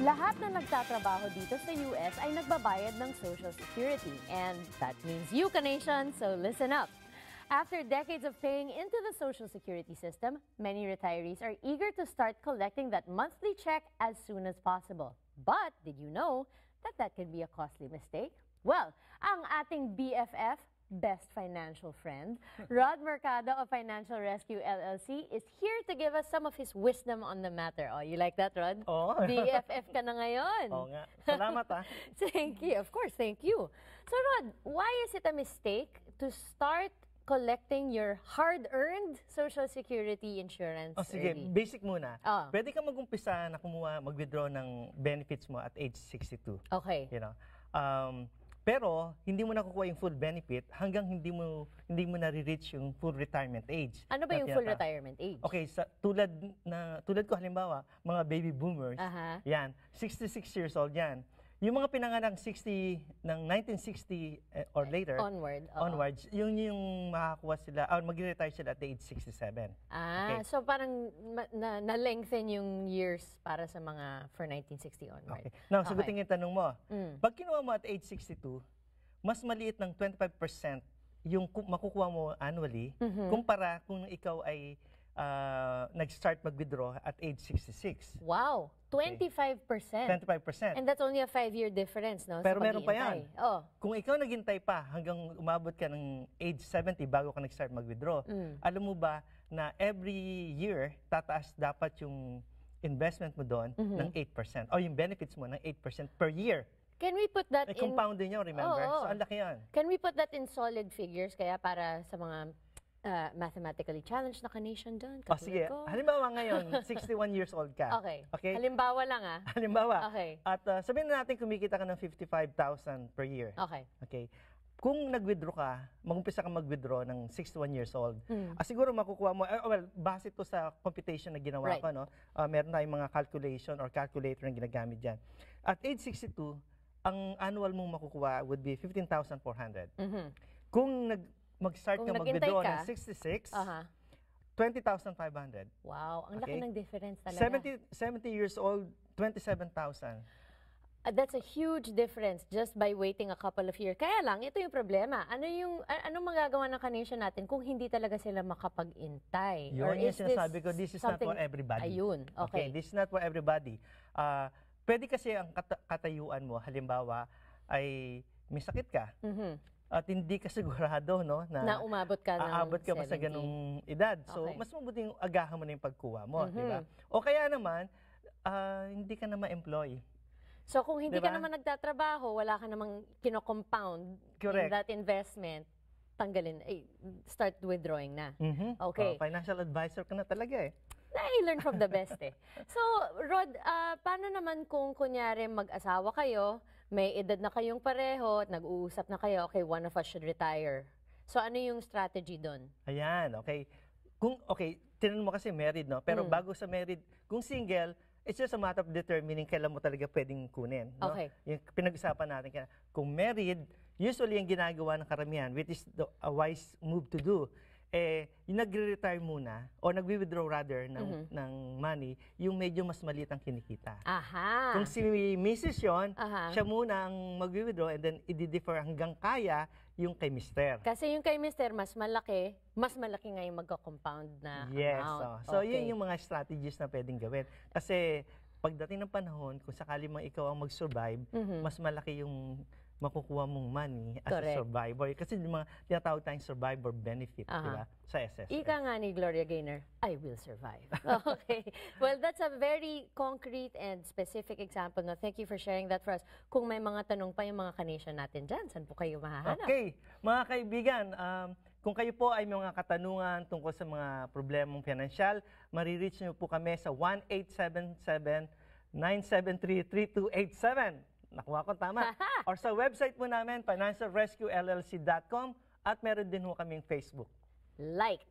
Lahat na nagtatrabaho dito sa US ay nagbabayad ng Social Security. And that means you, Canation, so listen up. After decades of paying into the Social Security system, many retirees are eager to start collecting that monthly check as soon as possible. But did you know that that can be a costly mistake? Well, ang ating BFF, best financial friend. Rod Mercado of Financial Rescue LLC is here to give us some of his wisdom on the matter. Oh, you like that, Rod? Oh. BFF ka na ngayon. Oo nga. Salamat ah. thank you. Of course, thank you. So Rod, why is it a mistake to start collecting your hard-earned Social Security insurance oh, sige, early? basic muna. Oh. Pwede ka mag-umpisa na kumuha, mag-withdraw ng benefits mo at age 62. Okay. You know? Um, Pero hindi mo nakukuha yung full benefit hanggang hindi mo hindi mo na-reach yung full retirement age. Ano ba yung full retirement age? Okay, sa tulad na tulad ko halimbawa, mga baby boomers, uh-huh. yan, 66 years old yan. Yung mga pinanganak 60 ng 1960 eh, or later Onward, oo. onwards, yung yung makakuha sila or ah, magre-retire sila at the age 67. Ah, Okay. so parang na, na-lengthen yung years para sa mga for 1960 onward. Okay. Now, sagutin okay. yung tanong mo. Mm. Pag kinuha mo at age 62, mas maliit ng 25% yung makukuha mo annually mm-hmm. kumpara kung ikaw ay uh, nag-start mag-withdraw at age 66. Wow! 25%. 25%. And that's only a five-year difference, no? Pero meron pa yan. Oh. Kung ikaw naghintay pa hanggang umabot ka ng age 70 bago ka nag-start mag-withdraw, mm. alam mo ba na every year, tataas dapat yung investment mo doon mm-hmm. ng 8%. O yung benefits mo ng 8% per year. Can we put that eh, in... Compounding yun, remember? Oh, oh. So, ang laki yan. Can we put that in solid figures kaya para sa mga uh, mathematically challenged na ka-nation doon. Ka oh, sige. Ko. Halimbawa ngayon, 61 years old ka. Okay. okay? Halimbawa lang ah. Halimbawa. Okay. At uh, sabihin na natin kumikita ka ng 55,000 per year. Okay. Okay. Kung nag-withdraw ka, mag-umpisa ka mag-withdraw ng 61 years old, mm. ah, siguro makukuha mo, uh, well, base to sa computation na ginawa right. ko, no? Uh, meron tayong mga calculation or calculator na ginagamit dyan. At age 62, ang annual mong makukuha would be 15,400. Mm-hmm. Kung nag mag-start Kung ka naghintay magbidraw ka. ng 66, Aha. 20,500. Wow, ang laki ng eh. difference talaga. 70, 70 years old, 27,000. Uh, that's a huge difference just by waiting a couple of years. Kaya lang, ito yung problema. Ano yung a- anong magagawa ng kanisya natin kung hindi talaga sila makapag-intay? Yun yung sinasabi ko, this is not for everybody. Ayun, okay. this is not for everybody. Ah, pwede kasi ang kata- katayuan mo, halimbawa, ay may sakit ka. Mhm at hindi ka sigurado no na, na umabot ka ng aabot ka pa sa ganung edad. So Okay. mas mabuting agahan mo na yung pagkuha mo, di ba? Mm-hmm. O kaya naman ah, hindi ka na ma-employ. So kung hindi ka Diba? naman nagtatrabaho, wala ka namang kinocompound in Correct. that investment, tanggalin, eh, start withdrawing na. Mhm. Okay. Oh, financial advisor ka na talaga eh. I learn from the best eh. So, Rod, ah, paano naman kung kunyari mag-asawa kayo, may edad na kayong pareho at nag-uusap na kayo, okay, one of us should retire. So ano yung strategy doon? Ayan, okay. Kung, okay, tinanong mo kasi married, no? Pero mm. bago sa married, kung single, it's just a matter of determining kailan mo talaga pwedeng kunin. No? Okay. Yung pinag-usapan natin. Kaya, kung married, usually yung ginagawa ng karamihan, which is the, a wise move to do, eh, yung nagre-retire muna, o nagwi-withdraw rather ng, mm-hmm. ng money, yung medyo mas maliit ang kinikita. Aha. Kung si Mrs. yon, siya muna ang magwi-withdraw and then i-defer hanggang kaya yung kay Mr. Kasi yung kay Mr. mas malaki, mas malaki nga yung magko-compound na yes, amount. Yes. Oh. So, so okay. yun yung mga strategies na pwedeng gawin. Kasi pagdating ng panahon, kung sakali mang ikaw ang mag-survive, mm-hmm. mas malaki yung makukuha mong money as Correct. a survivor. Kasi yung mga tinatawag tayong survivor benefit, uh -huh. di uh-huh. ba? Sa SSS. Ika nga ni Gloria Gaynor, I will survive. okay. Well, that's a very concrete and specific example. No? Thank you for sharing that for us. Kung may mga tanong pa yung mga kanesya natin dyan, saan po kayo mahahanap? Okay. Mga kaibigan, um, kung kayo po ay may mga katanungan tungkol sa mga problemong financial, marireach niyo po kami sa 1877 973 3287 nakuha ko tama. Or sa website mo namin, financialrescuellc.com at meron din ho kaming Facebook. Like.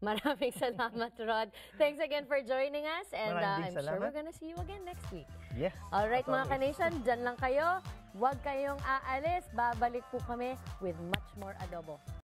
Maraming salamat, Rod. Thanks again for joining us. And uh, I'm salamat. sure we're gonna see you again next week. Yes. Alright, mga ka-nation, dyan lang kayo. Huwag kayong aalis. Babalik po kami with much more adobo.